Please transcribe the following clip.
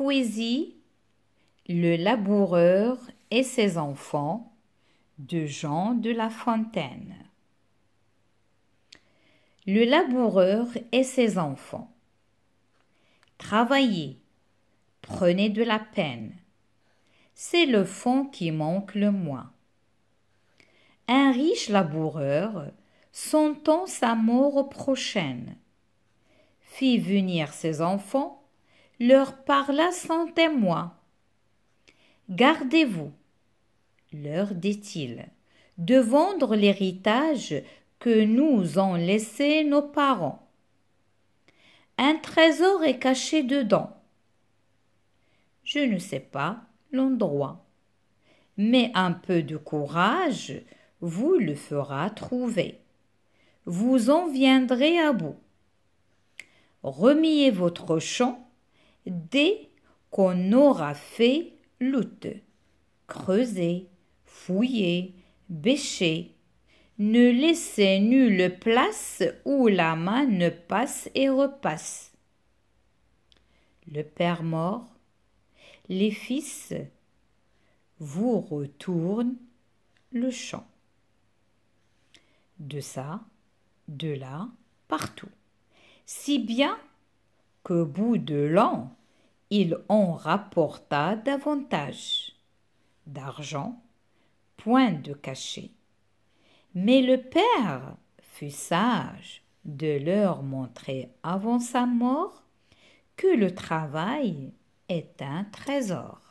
poésie Le laboureur et ses enfants de Jean de La Fontaine. Le laboureur et ses enfants. Travaillez, prenez de la peine. C'est le fond qui manque le moins. Un riche laboureur, sentant sa mort prochaine, fit venir ses enfants leur parla sans témoin. Gardez-vous, leur dit-il, de vendre l'héritage que nous ont laissé nos parents. Un trésor est caché dedans. Je ne sais pas l'endroit, mais un peu de courage vous le fera trouver. Vous en viendrez à bout. Remiez votre champ dès qu'on aura fait lutte, creuser, fouiller, bêcher. Ne laissez nulle place où la main ne passe et repasse. Le père mort, les fils vous retournent le champ. De ça, de là, partout. Si bien qu'au bout de l'an, il en rapporta davantage d'argent, point de cachet. Mais le père fut sage de leur montrer avant sa mort que le travail est un trésor.